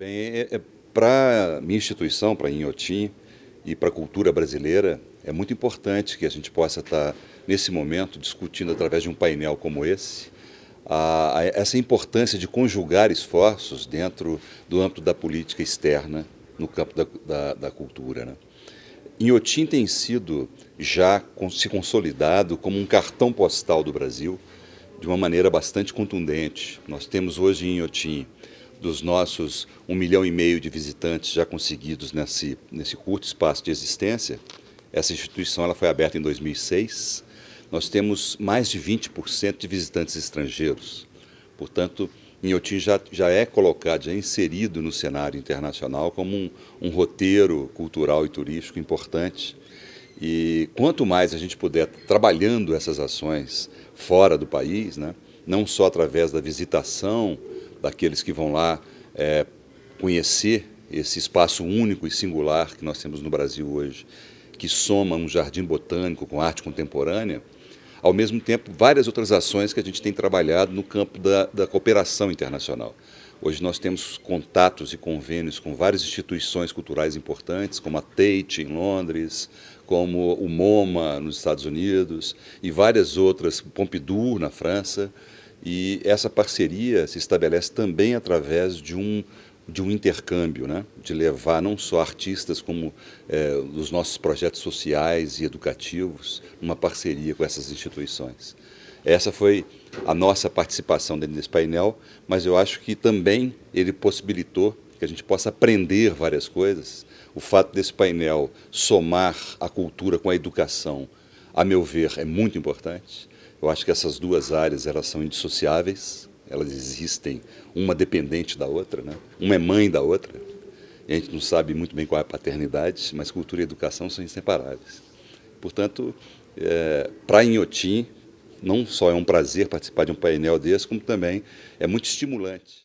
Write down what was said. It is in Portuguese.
Bem, é, é, para minha instituição, para a Inhotim e para a cultura brasileira, é muito importante que a gente possa estar, tá, nesse momento, discutindo através de um painel como esse, a, a, essa importância de conjugar esforços dentro do âmbito da política externa no campo da, da, da cultura. Né? Inhotim tem sido já se consolidado como um cartão postal do Brasil de uma maneira bastante contundente. Nós temos hoje em Inhotim dos nossos um milhão e meio de visitantes já conseguidos nesse, nesse curto espaço de existência, essa instituição ela foi aberta em 2006, nós temos mais de 20% de visitantes estrangeiros. Portanto, Inhotim já, já é colocado, já é inserido no cenário internacional como um, um roteiro cultural e turístico importante. E quanto mais a gente puder trabalhando essas ações fora do país, né, não só através da visitação daqueles que vão lá é, conhecer esse espaço único e singular que nós temos no Brasil hoje, que soma um jardim botânico com arte contemporânea, ao mesmo tempo várias outras ações que a gente tem trabalhado no campo da, da cooperação internacional. Hoje nós temos contatos e convênios com várias instituições culturais importantes, como a Tate em Londres, como o MoMA nos Estados Unidos e várias outras, Pompidou na França. E essa parceria se estabelece também através de um, de um intercâmbio, né? de levar não só artistas, como eh, é, os nossos projetos sociais e educativos, uma parceria com essas instituições. Essa foi a nossa participação dentro desse painel, mas eu acho que também ele possibilitou que a gente possa aprender várias coisas. O fato desse painel somar a cultura com a educação, a meu ver, é muito importante. Eu acho que essas duas áreas elas são indissociáveis, elas existem uma dependente da outra, né? uma é mãe da outra. E a gente não sabe muito bem qual é a paternidade, mas cultura e educação são inseparáveis. Portanto, é, para Inhotim, não só é um prazer participar de um painel desse, como também é muito estimulante.